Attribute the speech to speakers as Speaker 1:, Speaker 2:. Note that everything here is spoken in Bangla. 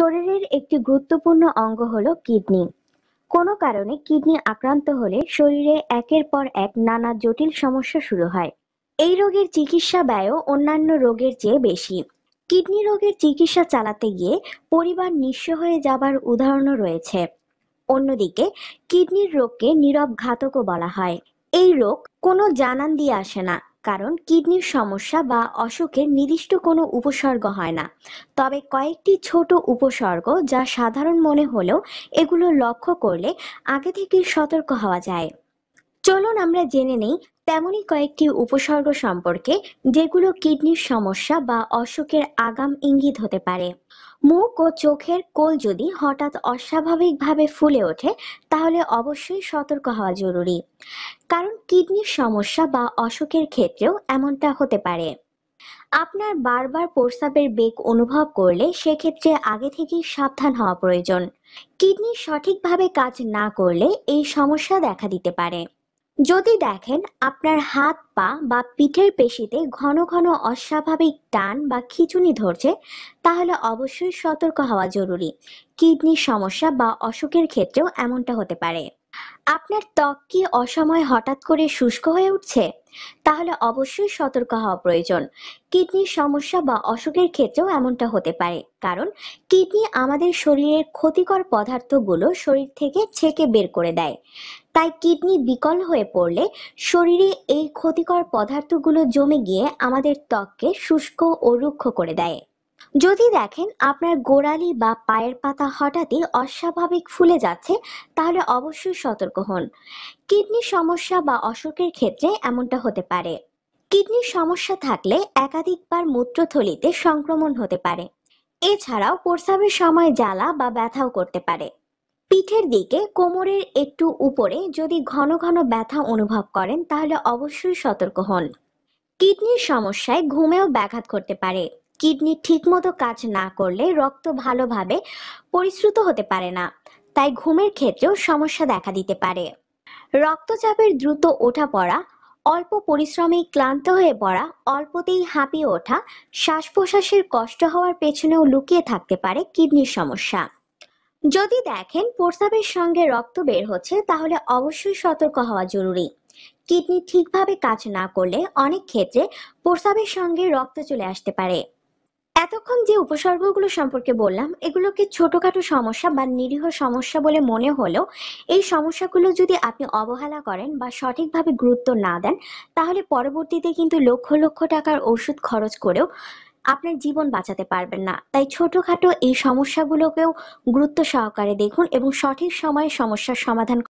Speaker 1: শরীরের একটি গুরুত্বপূর্ণ অঙ্গ হলো কিডনি কোনো কারণে কিডনি আক্রান্ত হলে শরীরে একের পর এক নানা জটিল সমস্যা শুরু হয় এই রোগের চিকিৎসা ব্যয়ও অন্যান্য রোগের চেয়ে বেশি কিডনি রোগের চিকিৎসা চালাতে গিয়ে পরিবার নিঃস্ব হয়ে যাবার উদাহরণও রয়েছে অন্যদিকে কিডনির রোগকে নীরব ঘাতকও বলা হয় এই রোগ কোনো জানান দিয়ে আসে না কারণ কিডনির সমস্যা বা অসুখের নির্দিষ্ট কোনো উপসর্গ হয় না তবে কয়েকটি ছোট উপসর্গ যা সাধারণ মনে হলেও এগুলো লক্ষ্য করলে আগে থেকে সতর্ক হওয়া যায় চলুন আমরা জেনে নেই তেমনই কয়েকটি উপসর্গ সম্পর্কে যেগুলো কিডনির সমস্যা বা অসুখের আগাম ইঙ্গিত হতে পারে মুখ ও চোখের কোল যদি হঠাৎ অস্বাভাবিকভাবে ফুলে ওঠে তাহলে অবশ্যই সতর্ক হওয়া জরুরি কারণ কিডনির সমস্যা বা অসুখের ক্ষেত্রেও এমনটা হতে পারে আপনার বারবার প্রস্রাবের বেগ অনুভব করলে সেক্ষেত্রে আগে থেকেই সাবধান হওয়া প্রয়োজন কিডনি সঠিকভাবে কাজ না করলে এই সমস্যা দেখা দিতে পারে যদি দেখেন আপনার হাত পা বা পিঠের পেশিতে ঘন ঘন অস্বাভাবিক টান বা খিচুনি ধরছে তাহলে অবশ্যই সতর্ক হওয়া জরুরি কিডনির সমস্যা বা অসুখের ক্ষেত্রেও এমনটা হতে পারে আপনার ত্বক কি অসময়ে হঠাৎ করে শুষ্ক হয়ে উঠছে তাহলে অবশ্যই সতর্ক হওয়া প্রয়োজন কিডনির সমস্যা বা অসুখের ক্ষেত্রেও এমনটা হতে পারে কারণ কিডনি আমাদের শরীরের ক্ষতিকর পদার্থগুলো শরীর থেকে ছেঁকে বের করে দেয় তাই কিডনি বিকল হয়ে পড়লে শরীরে এই ক্ষতিকর পদার্থগুলো জমে গিয়ে আমাদের ত্বককে শুষ্ক ও রুক্ষ করে দেয় যদি দেখেন আপনার গোড়ালি বা পায়ের পাতা হঠাৎই অস্বাভাবিক ফুলে যাচ্ছে তাহলে অবশ্যই সতর্ক হন কিডনির সমস্যা বা অসুখের ক্ষেত্রে এমনটা হতে পারে কিডনির সমস্যা থাকলে একাধিকবার মূত্রথলিতে সংক্রমণ হতে পারে এছাড়াও প্রস্রাবের সময় জ্বালা বা ব্যথাও করতে পারে পিঠের দিকে কোমরের একটু উপরে যদি ঘন ঘন ব্যথা অনুভব করেন তাহলে অবশ্যই সতর্ক হন কিডনির সমস্যায় ঘুমেও ব্যাঘাত করতে পারে কিডনি ঠিকমতো কাজ না করলে রক্ত ভালোভাবে পরিশ্রুত হতে পারে না তাই ঘুমের ক্ষেত্রেও সমস্যা দেখা দিতে পারে রক্তচাপের দ্রুত ওঠা পড়া অল্প পরিশ্রমে ক্লান্ত হয়ে পড়া অল্পতেই হাঁপিয়ে ওঠা শ্বাস প্রশ্বাসের কষ্ট হওয়ার পেছনেও লুকিয়ে থাকতে পারে কিডনির সমস্যা যদি দেখেন প্রস্রাবের সঙ্গে রক্ত বের হচ্ছে তাহলে অবশ্যই সতর্ক হওয়া জরুরি কিডনি ঠিকভাবে কাজ না করলে অনেক ক্ষেত্রে প্রস্রাবের সঙ্গে রক্ত চলে আসতে পারে এতক্ষণ যে উপসর্গগুলো সম্পর্কে বললাম এগুলোকে ছোটখাটো সমস্যা বা নিরীহ সমস্যা বলে মনে হলেও এই সমস্যাগুলো যদি আপনি অবহেলা করেন বা সঠিকভাবে গুরুত্ব না দেন তাহলে পরবর্তীতে কিন্তু লক্ষ লক্ষ টাকার ওষুধ খরচ করেও আপনার জীবন বাঁচাতে পারবেন না তাই ছোটখাটো এই সমস্যাগুলোকেও গুরুত্ব সহকারে দেখুন এবং সঠিক সময়ে সমস্যার সমাধান